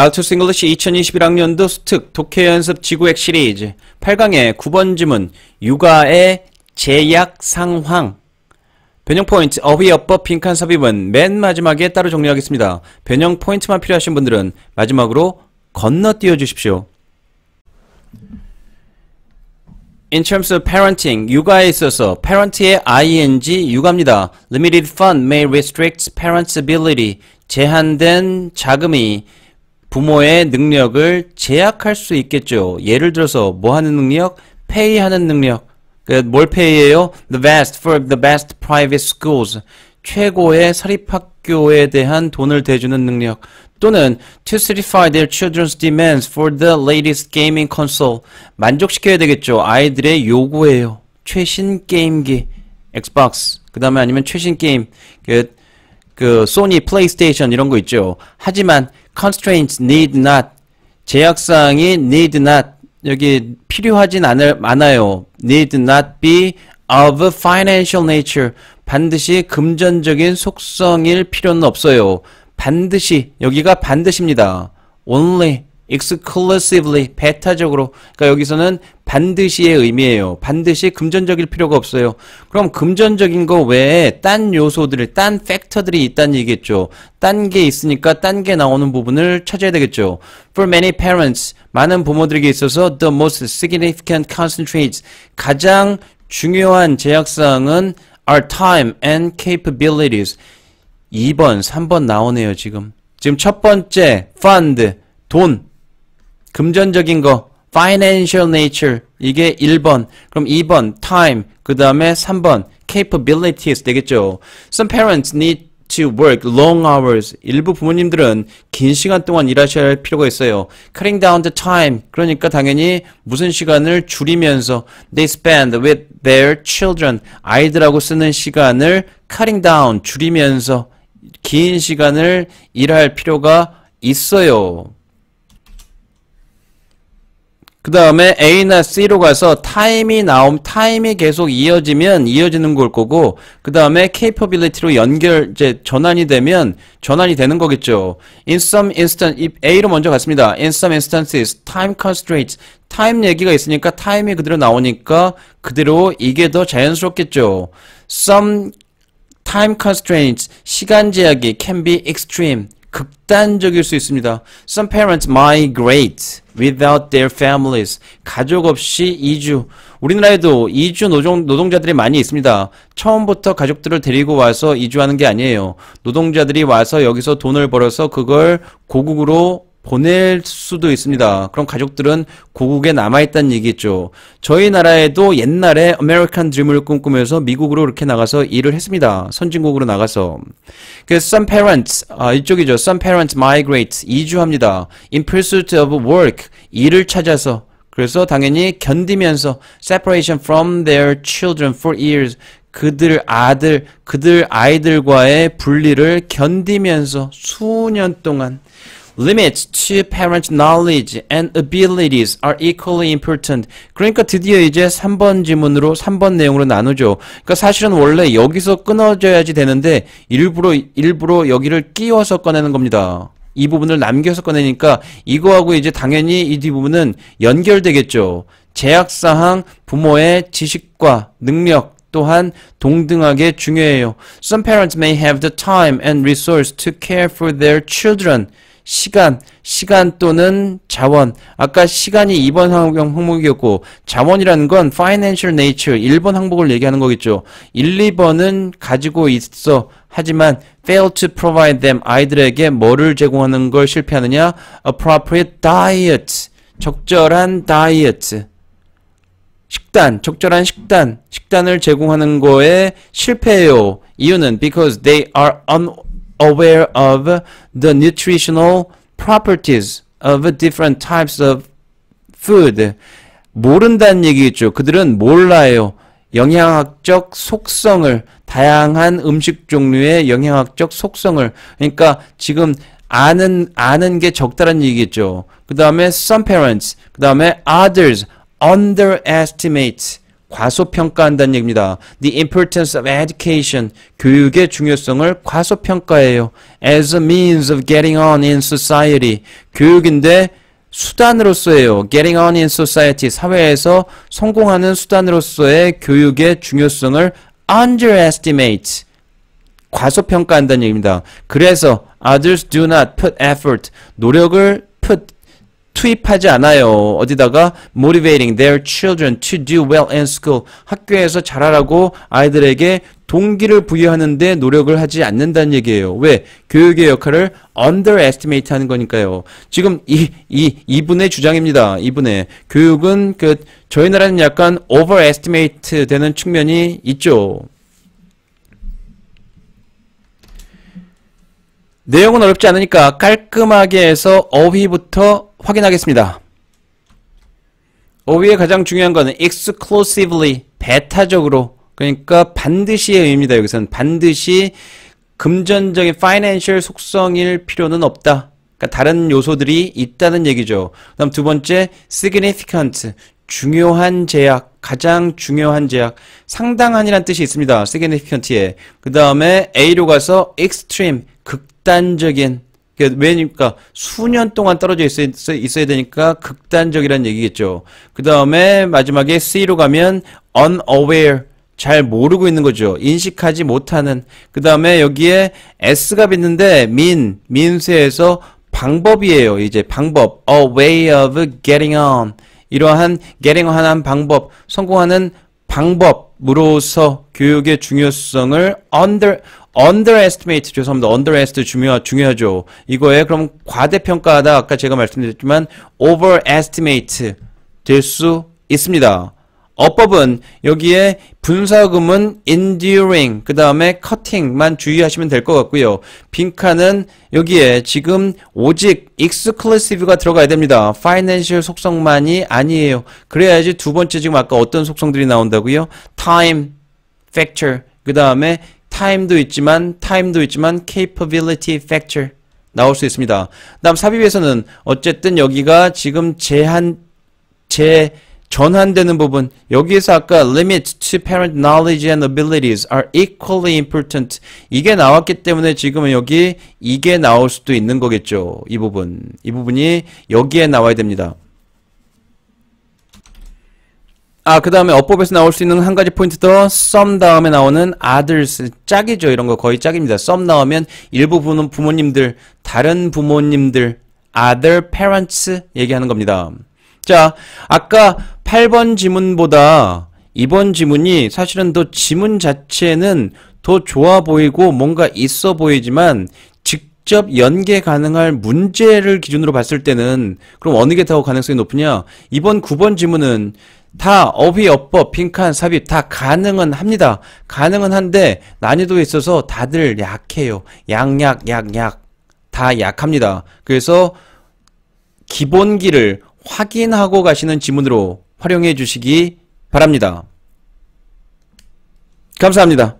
알투스 잉글리시 2021학년도 수특 독해연습 지구액 시리즈 8강의 9번 지문 육아의 제약 상황 변형 포인트 어휘어법 빈칸 삽입은 맨 마지막에 따로 정리하겠습니다. 변형 포인트만 필요하신 분들은 마지막으로 건너뛰어 주십시오. In terms of parenting, 육아에 있어서 parent의 ing 육아입니다. Limited fund may restrict parents' ability. 제한된 자금이 부모의 능력을 제약할 수 있겠죠. 예를 들어서 뭐 하는 능력? 페이하는 능력. 그 뭘 페이해요? The best for the best private schools. 최고의 사립학교에 대한 돈을 대주는 능력. 또는 to satisfy their children's demands for the latest gaming console. 만족시켜야 되겠죠. 아이들의 요구예요. 최신 게임기. 엑스박스. 그 다음에 아니면 최신 게임. 그, 그, 소니, 플레이스테이션 이런 거 있죠. 하지만 constraints need not 제약사항이 need not 여기 필요하진 않을, 많아요 need not be of financial nature 반드시 금전적인 속성일 필요는 없어요. 반드시 여기가 반드시입니다. only exclusively 배타적으로 그러니까 여기서는 반드시의 의미예요. 반드시 금전적일 필요가 없어요. 그럼 금전적인 거 외에 딴요소들딴 팩터들이 있다는 얘기겠죠. 딴 게 있으니까 딴 게 나오는 부분을 찾아야 되겠죠. For many parents 많은 부모들에게 있어서 the most significant concentrates 가장 중요한 제약 사항은 our time and capabilities 2번, 3번 나오네요, 지금. 지금 첫 번째, fund, 돈. 금전적인 거 financial nature 이게 1번 그럼 2번 time 그 다음에 3번 capabilities 되겠죠 some parents need to work long hours 일부 부모님들은 긴 시간 동안 일하셔야 할 필요가 있어요 cutting down the time 그러니까 당연히 무슨 시간을 줄이면서 they spend with their children 아이들하고 쓰는 시간을 cutting down 줄이면서 긴 시간을 일할 필요가 있어요 그 다음에 A나 C로 가서 타임이 나옴, 타임이 계속 이어지면 이어지는 걸 거고, 그 다음에 capability로 연결, 이제 전환이 되면 전환이 되는 거겠죠. In some instance, A로 먼저 갔습니다. In some instances, time constraints, 타임 얘기가 있으니까 타임이 그대로 나오니까 그대로 이게 더 자연스럽겠죠. Some time constraints, 시간 제약이 can be extreme, 극단적일 수 있습니다. Some parents migrate. without their families. 가족 없이 이주. 우리나라에도 이주 노동, 노동자들이 많이 있습니다. 처음부터 가족들을 데리고 와서 이주하는 게 아니에요. 노동자들이 와서 여기서 돈을 벌어서 그걸 고국으로 보낼 수도 있습니다. 그럼 가족들은 고국에 남아있다는 얘기죠. 저희 나라에도 옛날에 아메리칸 드림을 꿈꾸면서 미국으로 이렇게 나가서 일을 했습니다. 선진국으로 나가서. 그래서 some parents, 아, 이쪽이죠. some parents migrate, 이주합니다. in pursuit of work, 일을 찾아서. 그래서 당연히 견디면서 separation from their children for years, 그들 아들, 그들 아이들과의 분리를 견디면서 수년 동안 limits to parent knowledge and abilities are equally important. 그러니까 드디어 이제 3번 지문으로 3번 내용으로 나누죠. 그러니까 사실은 원래 여기서 끊어져야지 되는데 일부러 일부러 여기를 끼워서 꺼내는 겁니다. 이 부분을 남겨서 꺼내니까 이거하고 이제 당연히 이 뒷부분은 연결되겠죠. 제약사항 부모의 지식과 능력 또한 동등하게 중요해요. Some parents may have the time and resource to care for their children. 시간, 시간 또는 자원. 아까 시간이 2번 항목이었고 자원이라는 건 financial nature 1번 항목을 얘기하는 거겠죠. 1, 2번은 가지고 있어. 하지만 fail to provide them 아이들에게 뭐를 제공하는 걸 실패하느냐? appropriate diet. 적절한 다이어트. 식단, 적절한 식단, 식단을 제공하는 거에 실패해요. 이유는 because they are un aware of the nutritional properties of different types of food. 모른다는 얘기겠죠. 그들은 몰라요. 영양학적 속성을 다양한 음식 종류의 영양학적 속성을 그러니까 지금 아는 아는 게 적다란 얘기겠죠. 그 다음에 some parents, 그 다음에 others underestimate 과소평가한다는 얘기입니다. The importance of education, 교육의 중요성을 과소평가해요. As a means of getting on in society, 교육인데 수단으로서예요. Getting on in society, 사회에서 성공하는 수단으로서의 교육의 중요성을 underestimate, 과소평가한다는 얘기입니다. 그래서 others do not put effort, 노력을 투입하지 않아요. 어디다가 motivating their children to do well in school. 학교에서 잘하라고 아이들에게 동기를 부여하는데 노력을 하지 않는다는 얘기예요. 왜? 교육의 역할을 underestimate 하는 거니까요. 지금 이, 이, 이분의 주장입니다. 이분의. 교육은 그, 저희 나라는 약간 overestimate 되는 측면이 있죠. 내용은 어렵지 않으니까 깔끔하게 해서 어휘부터 확인하겠습니다. 어휘의 가장 중요한 것은 exclusively 배타적으로 그러니까 반드시의 의미입니다. 여기서는 반드시 금전적인 파이낸셜 속성일 필요는 없다. 그러니까 다른 요소들이 있다는 얘기죠. 그다음 두 번째 significant 중요한 제약, 가장 중요한 제약, 상당한이란 뜻이 있습니다. significant에. 그 다음에 A로 가서 extreme, 극단적인, 그러니까 왜냐니까 수년 동안 떨어져 있어야, 있어야 되니까 극단적이라는 얘기겠죠. 그 다음에 마지막에 C로 가면 unaware. 잘 모르고 있는 거죠. 인식하지 못하는. 그 다음에 여기에 S가 붙는데 민, 민세에서 방법이에요. 이제 방법. A way of getting on. 이러한 getting on한 방법, 성공하는 방법으로서 교육의 중요성을 under underestimate 죄송합니다. underestimate 중요 중요하죠. 이거에 그럼 과대평가하다 아까 제가 말씀드렸지만 overestimate 될 수 있습니다. 어법은 여기에 분사금은 enduring 그 다음에 cutting만 주의하시면 될 것 같고요. 빈칸은 여기에 지금 오직 exclusive가 들어가야 됩니다. financial 속성만이 아니에요. 그래야지 두 번째 지금 아까 어떤 속성들이 나온다고요? time, factor 그 다음에 time도 있지만 time도 있지만 capability factor 나올 수 있습니다. 다음 삽입에서는 어쨌든 여기가 지금 제한 제 전환되는 부분 여기에서 아까 limit to parent knowledge and abilities are equally important 이게 나왔기 때문에 지금은 여기 이게 나올 수도 있는 거겠죠 이 부분 이 부분이 여기에 나와야 됩니다 아, 그 다음에 어법에서 나올 수 있는 한 가지 포인트 더, 썸 다음에 나오는 others, 짝이죠. 이런 거 거의 짝입니다. 썸 나오면 일부 부모님들, 다른 부모님들, other parents 얘기하는 겁니다. 자, 아까 8번 지문보다 2번 지문이 사실은 더 지문 자체는 더 좋아 보이고 뭔가 있어 보이지만 직접 연계 가능할 문제를 기준으로 봤을 때는 그럼 어느 게 더 가능성이 높으냐? 2번, 9번 지문은 다 어휘, 어법, 빈칸, 삽입 다 가능은 합니다. 가능은 한데 난이도에 있어서 다들 약해요. 양, 약, 약, 약. 다 약합니다. 그래서 기본기를 확인하고 가시는 지문으로 활용해 주시기 바랍니다. 감사합니다.